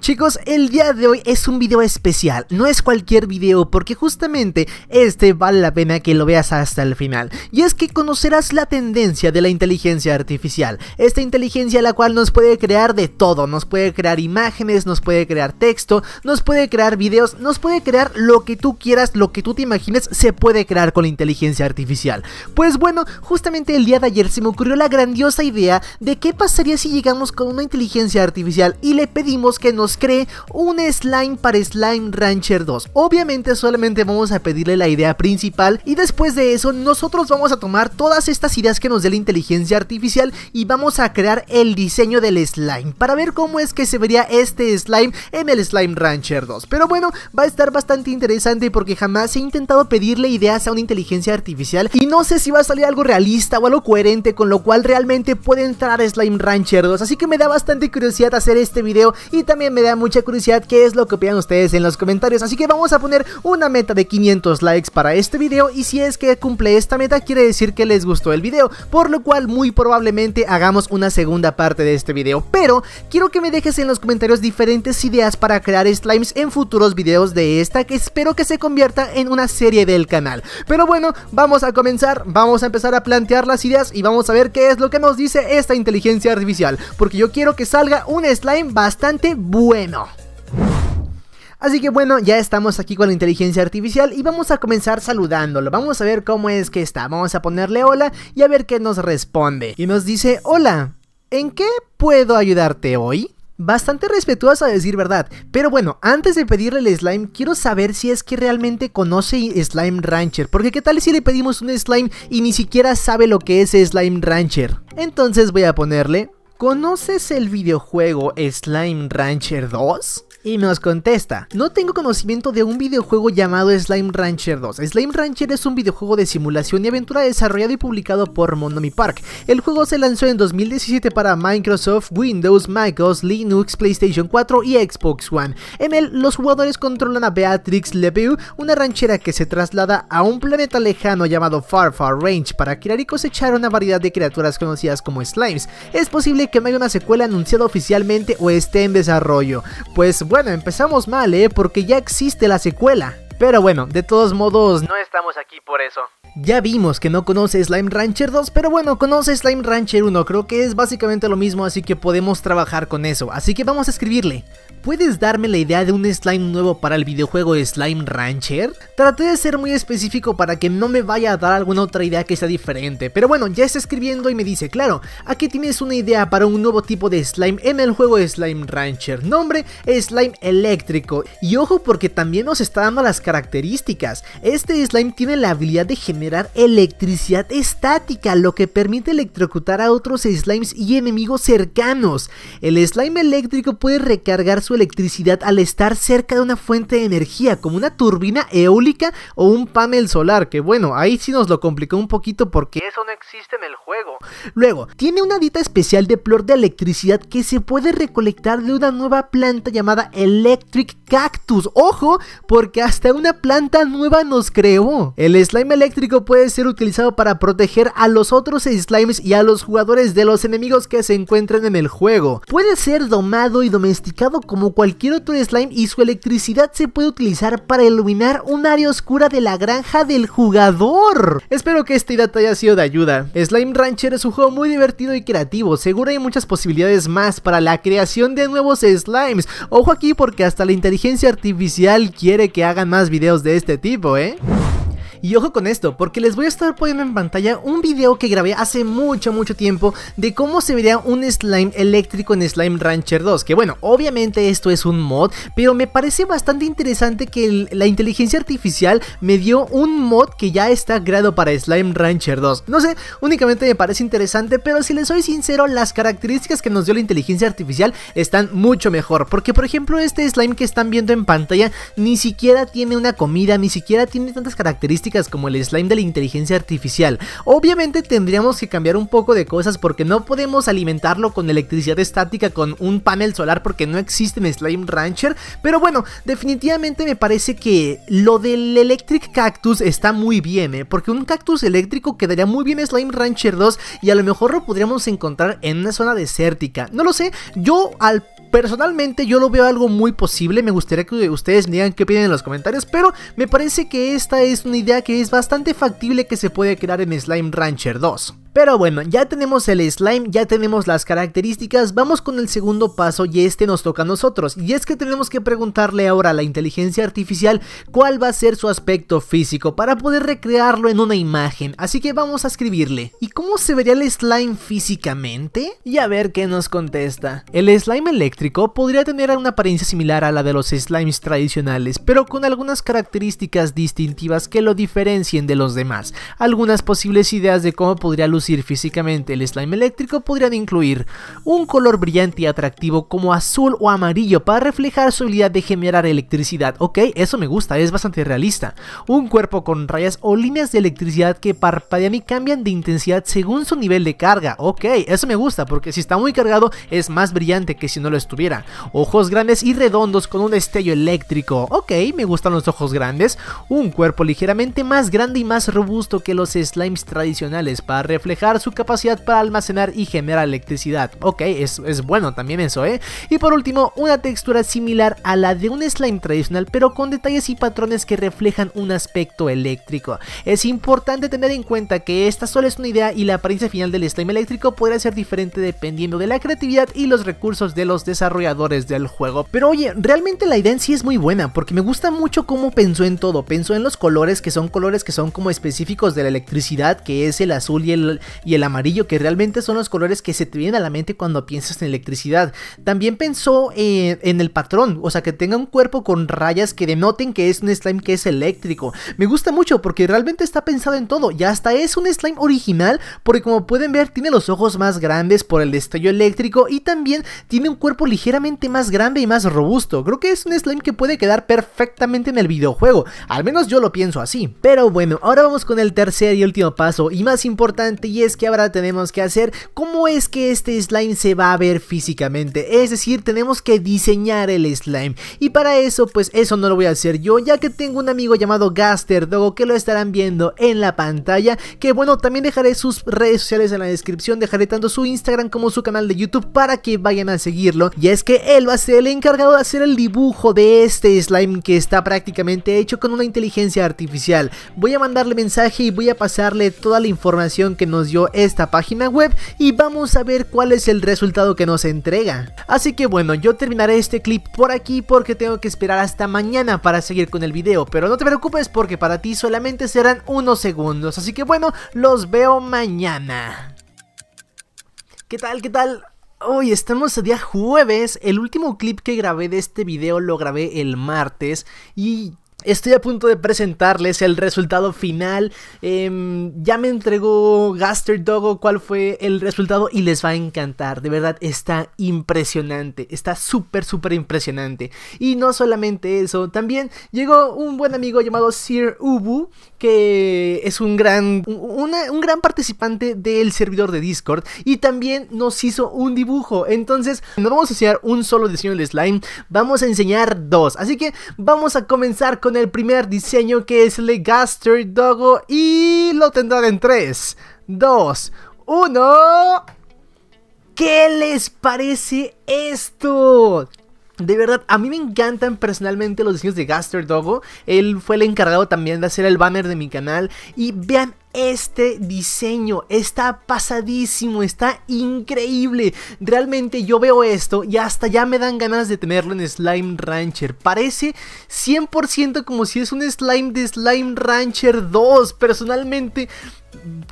Chicos, el día de hoy es un video especial, no es cualquier video porque justamente este vale la pena que lo veas hasta el final. Y es que conocerás la tendencia de la inteligencia artificial, esta inteligencia la cual nos puede crear de todo, nos puede crear imágenes, nos puede crear texto, nos puede crear videos, nos puede crear lo que tú quieras, lo que tú te imagines se puede crear con la inteligencia artificial. Pues bueno, justamente el día de ayer se me ocurrió la grandiosa idea de qué pasaría si llegamos con una inteligencia artificial y le pedimos que nos cree un slime para Slime Rancher 2. Obviamente solamente vamos a pedirle la idea principal y después de eso nosotros vamos a tomar todas estas ideas que nos dé la inteligencia artificial y vamos a crear el diseño del slime para ver cómo es que se vería este slime en el Slime Rancher 2. Pero bueno, va a estar bastante interesante porque jamás he intentado pedirle ideas a una inteligencia artificial y no sé si va a salir algo realista o algo coherente con lo cual realmente puede entrar Slime Rancher 2. Así que me da bastante curiosidad hacer este video y también me me da mucha curiosidad qué es lo que opinan ustedes en los comentarios. Así que vamos a poner una meta de 500 likes para este video y si es que cumple esta meta quiere decir que les gustó el video, por lo cual muy probablemente hagamos una segunda parte de este video. Pero quiero que me dejes en los comentarios diferentes ideas para crear slimes en futuros videos de esta que espero que se convierta en una serie del canal. Pero bueno, vamos a comenzar, vamos a empezar a plantear las ideas y vamos a ver qué es lo que nos dice esta inteligencia artificial, porque yo quiero que salga un slime bastante bueno bueno. Así que bueno, ya estamos aquí con la inteligencia artificial y vamos a comenzar saludándolo. Vamos a ver cómo es que está. Vamos a ponerle hola y a ver qué nos responde. Y nos dice, hola, ¿en qué puedo ayudarte hoy? Bastante respetuoso a decir verdad, pero bueno, antes de pedirle el slime, quiero saber si es que realmente conoce Slime Rancher, porque qué tal si le pedimos un slime y ni siquiera sabe lo que es Slime Rancher. Entonces voy a ponerle, ¿Conoces el videojuego Slime Rancher 2? Y nos contesta, no tengo conocimiento de un videojuego llamado Slime Rancher 2. Slime Rancher es un videojuego de simulación y aventura desarrollado y publicado por Monomi Park. El juego se lanzó en 2017 para Microsoft, Windows, MacOS, Linux, PlayStation 4 y Xbox One. En él, los jugadores controlan a Beatrix LeBeau, una ranchera que se traslada a un planeta lejano llamado Far Far Range para crear y cosechar una variedad de criaturas conocidas como slimes. Es posible que no hay una secuela anunciada oficialmente o esté en desarrollo. Pues bueno, empezamos mal, ¿eh? Porque ya existe la secuela. Pero bueno, de todos modos, no estamos aquí por eso. Ya vimos que no conoce Slime Rancher 2, pero bueno, conoce Slime Rancher 1, creo que es básicamente lo mismo, así que podemos trabajar con eso. Así que vamos a escribirle. ¿Puedes darme la idea de un slime nuevo para el videojuego Slime Rancher? Traté de ser muy específico para que no me vaya a dar alguna otra idea que sea diferente, pero bueno, ya está escribiendo y me dice, claro, aquí tienes una idea para un nuevo tipo de slime en el juego Slime Rancher, nombre Slime Eléctrico. Y ojo porque también nos está dando las características, este slime tiene la habilidad de generar electricidad estática, lo que permite electrocutar a otros slimes y enemigos cercanos. El slime eléctrico puede recargar su electricidad al estar cerca de una fuente de energía, como una turbina eólica o un panel solar, que bueno, ahí sí nos lo complicó un poquito porque eso no existe en el juego. Luego, tiene una dieta especial de flor de electricidad que se puede recolectar de una nueva planta llamada Electric Cactus. Ojo, porque hasta una planta nueva nos creó. El slime eléctrico puede ser utilizado para proteger a los otros slimes y a los jugadores de los enemigos que se encuentren en el juego. Puede ser domado y domesticado como cualquier otro slime y su electricidad se puede utilizar para iluminar un área oscura de la granja del jugador. Espero que este te haya sido de ayuda. Slime Rancher es un juego muy divertido y creativo, seguro hay muchas posibilidades más para la creación de nuevos slimes. Ojo aquí porque hasta la inteligencia artificial quiere que hagan más videos de este tipo, ¿eh? Y ojo con esto, porque les voy a estar poniendo en pantalla un video que grabé hace mucho, mucho tiempo de cómo se vería un slime eléctrico en Slime Rancher 2. Que bueno, obviamente esto es un mod, pero me parece bastante interesante que la inteligencia artificial me dio un mod que ya está creado para Slime Rancher 2. No sé, únicamente me parece interesante, pero si les soy sincero, las características que nos dio la inteligencia artificial están mucho mejor. Porque por ejemplo, este slime que están viendo en pantalla ni siquiera tiene una comida, ni siquiera tiene tantas características como el slime de la inteligencia artificial. Obviamente tendríamos que cambiar un poco de cosas porque no podemos alimentarlo con electricidad estática con un panel solar porque no existe en Slime Rancher. Pero bueno, definitivamente me parece que lo del Electric Cactus está muy bien, ¿eh? porque un cactus eléctrico quedaría muy bien en Slime Rancher 2 y a lo mejor lo podríamos encontrar en una zona desértica. No lo sé, yo al Personalmente yo lo veo algo muy posible, me gustaría que ustedes me digan qué opinan en los comentarios, pero me parece que esta es una idea que es bastante factible que se puede crear en Slime Rancher 2. Pero bueno, ya tenemos el slime, ya tenemos las características, vamos con el segundo paso y este nos toca a nosotros. Y es que tenemos que preguntarle ahora a la inteligencia artificial cuál va a ser su aspecto físico para poder recrearlo en una imagen. Así que vamos a escribirle. ¿Y cómo se vería el slime físicamente? Y a ver qué nos contesta. El slime eléctrico podría tener una apariencia similar a la de los slimes tradicionales, pero con algunas características distintivas que lo diferencien de los demás. Algunas posibles ideas de cómo podría lucir físicamente el slime eléctrico podrían incluir un color brillante y atractivo como azul o amarillo para reflejar su habilidad de generar electricidad, ok, eso me gusta, es bastante realista. Un cuerpo con rayas o líneas de electricidad que parpadean y cambian de intensidad según su nivel de carga, ok, eso me gusta porque si está muy cargado es más brillante que si no lo estuviera. Ojos grandes y redondos con un destello eléctrico, ok, me gustan los ojos grandes. Un cuerpo ligeramente más grande y más robusto que los slimes tradicionales para reflejar su capacidad para almacenar y generar electricidad. Ok, es, es bueno también eso, ¿eh? Y por último, una textura similar a la de un slime tradicional, pero con detalles y patrones que reflejan un aspecto eléctrico. Es importante tener en cuenta que esta solo es una idea y la apariencia final del slime eléctrico puede ser diferente dependiendo de la creatividad y los recursos de los desarrolladores del juego. Pero oye, realmente la idea en sí es muy buena porque me gusta mucho cómo pensó en todo. Pensó en los colores que son colores que son como específicos de la electricidad, que es el azul y el, y el amarillo que realmente son los colores que se te vienen a la mente cuando piensas en electricidad. También pensó eh, en el patrón, o sea que tenga un cuerpo con rayas que denoten que es un slime que es eléctrico. Me gusta mucho porque realmente está pensado en todo y hasta es un slime original porque como pueden ver tiene los ojos más grandes por el destello eléctrico y también tiene un cuerpo ligeramente más grande y más robusto. Creo que es un slime que puede quedar perfectamente en el videojuego, al menos yo lo pienso así. Pero bueno, ahora vamos con el tercer y último paso y más importante y es que ahora tenemos que hacer cómo es que este slime se va a ver físicamente, es decir, tenemos que diseñar el slime y para eso pues eso no lo voy a hacer yo ya que tengo un amigo llamado Gaster Dogo que lo estarán viendo en la pantalla, que bueno, también dejaré sus redes sociales en la descripción, dejaré tanto su Instagram como su canal de YouTube para que vayan a seguirlo y es que él va a ser el encargado de hacer el dibujo de este slime que está prácticamente hecho con una inteligencia artificial, voy a mandarle mensaje y voy a pasarle toda la información que nos yo esta página web y vamos a ver cuál es el resultado que nos entrega. Así que bueno, yo terminaré este clip por aquí porque tengo que esperar hasta mañana para seguir con el video, pero no te preocupes porque para ti solamente serán unos segundos, así que bueno, los veo mañana. ¿Qué tal? ¿Qué tal? Hoy estamos a día jueves, el último clip que grabé de este video lo grabé el martes y Estoy a punto de presentarles el resultado final. Em, ya me entregó Gaster Dogo cuál fue el resultado y les va a encantar. De verdad, está impresionante. Está súper, súper impresionante. Y no solamente eso, también llegó un buen amigo llamado Sir Ubu, que es un gran, un gran participante del servidor de Discord. Y también nos hizo un dibujo. Entonces, no vamos a enseñar un solo diseño del slime, vamos a enseñar dos. Así que vamos a comenzar con el primer diseño que es Legaster Dogo y lo tendrán en 3, 2, 1... ¿Qué les parece esto? De verdad, a mí me encantan personalmente los diseños de Gaster Dogo. Él fue el encargado también de hacer el banner de mi canal. Y vean este diseño está pasadísimo, está increíble. Realmente yo veo esto y hasta ya me dan ganas de tenerlo en Slime Rancher. Parece 100% como si es un slime de Slime Rancher 2. Personalmente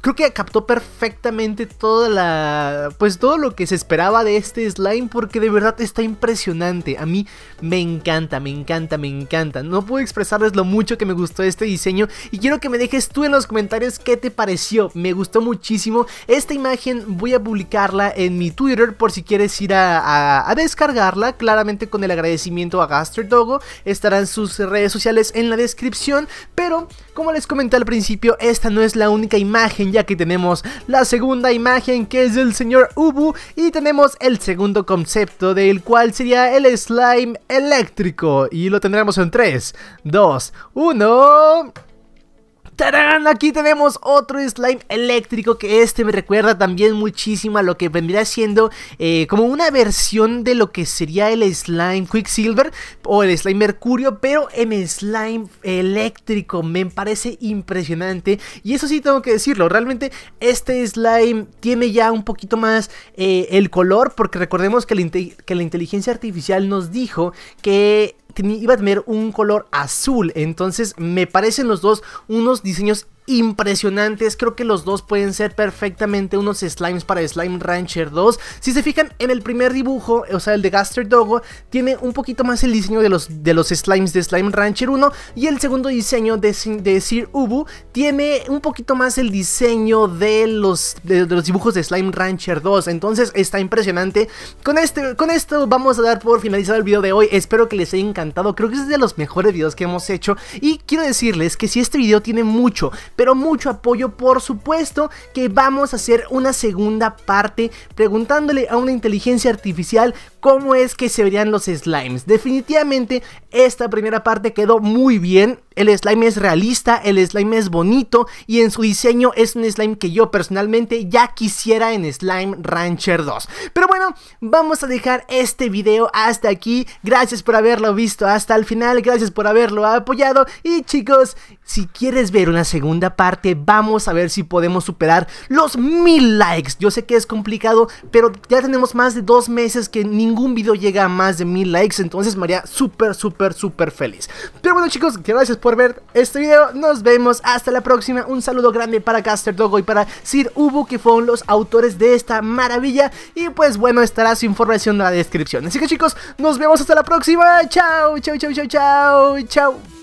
creo que captó perfectamente toda la pues todo lo que se esperaba de este slime porque de verdad está impresionante. A mí me encanta, me encanta, me encanta. No puedo expresarles lo mucho que me gustó este diseño y quiero que me dejes tú en los comentarios qué te pareció. Me gustó muchísimo. Esta imagen voy a publicarla en mi Twitter por si quieres ir a, a descargarla. Claramente con el agradecimiento a Gaster Dogo estarán sus redes sociales en la descripción, pero como les comenté al principio, esta no es la única imagen imagen ya que tenemos la segunda imagen que es del señor Ubu y tenemos el segundo concepto del cual sería el slime eléctrico y lo tendremos en 3, 2, 1... ¡Tarán! Aquí tenemos otro slime eléctrico que este me recuerda también muchísimo a lo que vendría siendo eh, como una versión de lo que sería el slime Quicksilver o el slime Mercurio, pero en slime eléctrico. Me parece impresionante y eso sí tengo que decirlo, realmente este slime tiene ya un poquito más eh, el color porque recordemos que la inteligencia artificial nos dijo que iba a tener un color azul. Entonces me parecen los dos unos diseños impresionantes. Creo que los dos pueden ser perfectamente unos slimes para Slime Rancher 2. Si se fijan en el primer dibujo, o sea, el de Gaster Dogo, tiene un poquito más el diseño de los, de los slimes de Slime Rancher 1. Y el segundo diseño de, Sir Ubu tiene un poquito más el diseño de los, los dibujos de Slime Rancher 2. Entonces está impresionante. Con, este, con esto vamos a dar por finalizado el video de hoy. Espero que les haya encantado. Creo que es de los mejores videos que hemos hecho. Y quiero decirles que si este video tiene mucho, pero mucho apoyo por supuesto que vamos a hacer una segunda parte preguntándole a una inteligencia artificial cómo es que se verían los slimes. Definitivamente esta primera parte quedó muy bien, el slime es realista, el slime es bonito y en su diseño es un slime que yo personalmente ya quisiera en Slime Rancher 2. Pero bueno, vamos a dejar este video hasta aquí. Gracias por haberlo visto hasta el final, gracias por haberlo apoyado y chicos, si quieres ver una segunda parte, vamos a ver si podemos superar los mil likes. Yo sé que es complicado, pero ya tenemos más de dos meses que ningún video llega a más de mil likes, entonces María, súper, súper, súper feliz. Pero bueno chicos, gracias por por ver este video. Nos vemos hasta la próxima. Un saludo grande para Caster Dogo y para Sir Ubu, que fueron los autores de esta maravilla. Y pues bueno, estará su información en la descripción. Así que chicos, nos vemos hasta la próxima. Chao, chao, chao, chao, chao, chao.